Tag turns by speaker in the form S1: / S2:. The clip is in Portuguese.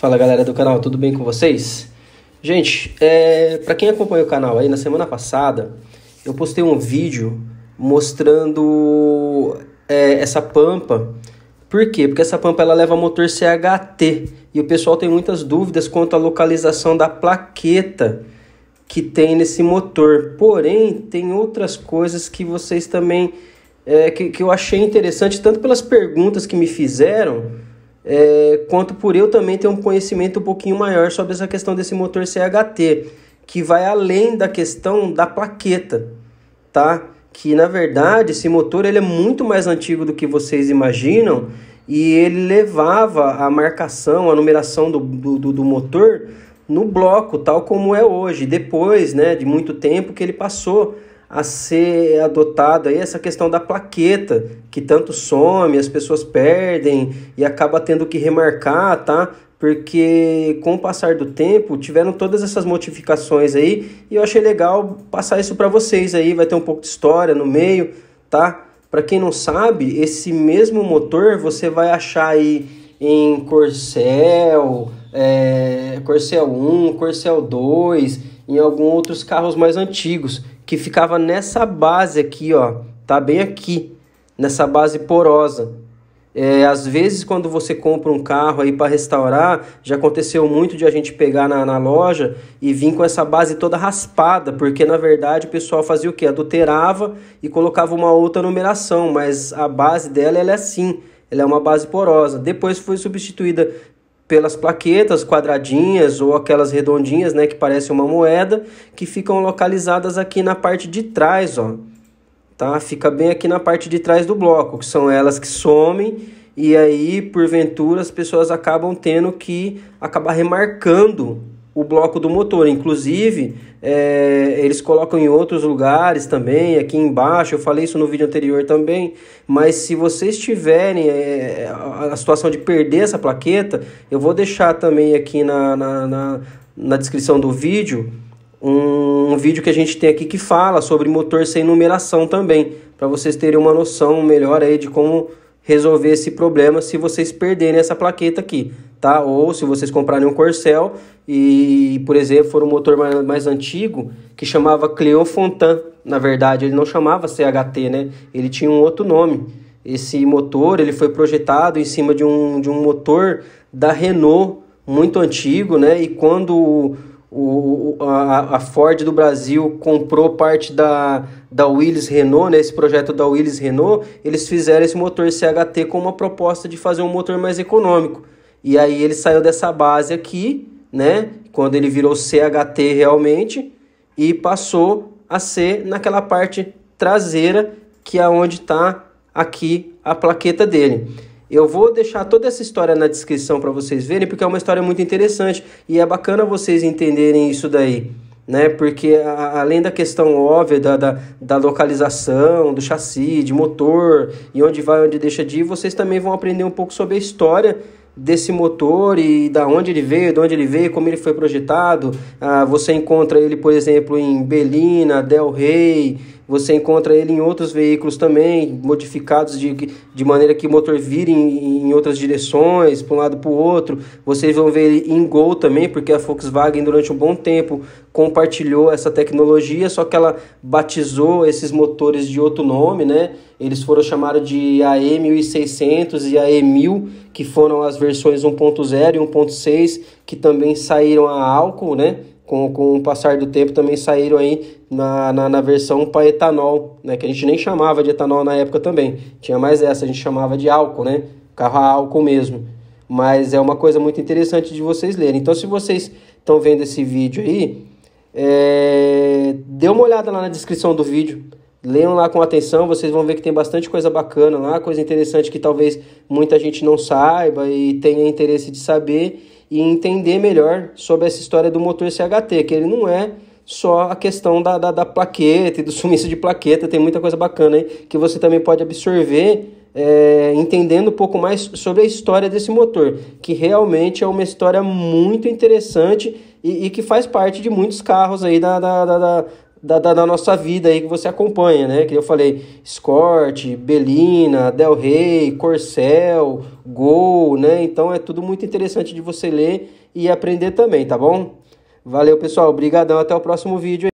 S1: Fala galera do canal, tudo bem com vocês? Gente, é, para quem acompanha o canal aí, na semana passada eu postei um vídeo mostrando é, essa pampa. Por quê? Porque essa pampa ela leva motor CHT e o pessoal tem muitas dúvidas quanto à localização da plaqueta que tem nesse motor. Porém, tem outras coisas que vocês também é, que, que eu achei interessante, tanto pelas perguntas que me fizeram é, quanto por eu também ter um conhecimento um pouquinho maior sobre essa questão desse motor CHT, que vai além da questão da plaqueta, tá? Que na verdade esse motor ele é muito mais antigo do que vocês imaginam e ele levava a marcação, a numeração do, do, do motor no bloco, tal como é hoje. Depois né, de muito tempo que ele passou a ser adotado aí essa questão da plaqueta, que tanto some, as pessoas perdem e acaba tendo que remarcar, tá? Porque com o passar do tempo tiveram todas essas modificações aí e eu achei legal passar isso para vocês aí, vai ter um pouco de história no meio, tá? Para quem não sabe, esse mesmo motor você vai achar aí em Corcel, é, Corcel 1, Corcel 2, em alguns outros carros mais antigos que ficava nessa base aqui, ó, tá bem aqui, nessa base porosa. É, às vezes, quando você compra um carro aí para restaurar, já aconteceu muito de a gente pegar na, na loja e vir com essa base toda raspada, porque na verdade o pessoal fazia o que? Adulterava e colocava uma outra numeração, mas a base dela ela é assim, ela é uma base porosa. Depois foi substituída pelas plaquetas quadradinhas ou aquelas redondinhas, né, que parecem uma moeda, que ficam localizadas aqui na parte de trás, ó. Tá? Fica bem aqui na parte de trás do bloco, que são elas que somem e aí, porventura, as pessoas acabam tendo que acabar remarcando o bloco do motor. Inclusive, é, eles colocam em outros lugares também, aqui embaixo. Eu falei isso no vídeo anterior também. Mas se vocês tiverem é, a, a situação de perder essa plaqueta, eu vou deixar também aqui na, na, na, na descrição do vídeo um, um, vídeo que a gente tem aqui que fala sobre motor sem numeração também, para vocês terem uma noção melhor aí de como resolver esse problema se vocês perderem essa plaqueta aqui, tá? Ou se vocês comprarem um Corcel e, por exemplo, for um motor mais, mais antigo que chamava Cleon Fontan. Na verdade, ele não chamava CHT, né? Ele tinha um outro nome. Esse motor ele foi projetado em cima de um, de um motor da Renault muito antigo, né? E quando o, a, a Ford do Brasil comprou parte da, da Willis Renault, né, esse projeto da Willis Renault, eles fizeram esse motor CHT com uma proposta de fazer um motor mais econômico. E aí ele saiu dessa base aqui, né, quando ele virou CHT realmente, e passou a ser naquela parte traseira que é onde está aqui a plaqueta dele. Eu vou deixar toda essa história na descrição para vocês verem, porque é uma história muito interessante e é bacana vocês entenderem isso daí. Né? Porque a, além da questão óbvia da, da, da, localização, do chassi, de motor e onde vai, onde deixa de ir, vocês também vão aprender um pouco sobre a história desse motor e da onde ele veio, de onde ele veio, como ele foi projetado. Ah, você encontra ele, por exemplo, em Belina, Del Rey, você encontra ele em outros veículos também, modificados de, de maneira que o motor vire em, em outras direções, para um lado para o outro. Vocês vão ver ele em Gol também, porque a Volkswagen, durante um bom tempo, compartilhou essa tecnologia, só que ela batizou esses motores de outro nome, né? Eles foram chamados de AE1600 e AE1000, que foram as versões 1.0 e 1.6, que também saíram a álcool, né? com, com o passar do tempo também saíram aí na, na, na versão para etanol, né? Que a gente nem chamava de etanol na época também. Tinha mais essa, a gente chamava de álcool, né? Carro a álcool mesmo. Mas é uma coisa muito interessante de vocês lerem. Então, se vocês estão vendo esse vídeo aí, é... dê uma olhada lá na descrição do vídeo. Leiam lá com atenção, vocês vão ver que tem bastante coisa bacana lá, coisa interessante que talvez muita gente não saiba e tenha interesse de saber e entender melhor sobre essa história do motor CHT, que ele não é só a questão da, da, da plaqueta e do sumiço de plaqueta, tem muita coisa bacana aí que você também pode absorver é, entendendo um pouco mais sobre a história desse motor, que realmente é uma história muito interessante e, e que faz parte de muitos carros aí da, da, da, da, da, da, nossa vida aí que você acompanha, né? Que eu falei, Escort, Belina, Del Rey, Corcel, Gol, né? Então é tudo muito interessante de você ler e aprender também, tá bom? Valeu, pessoal. Obrigadão. Até o próximo vídeo.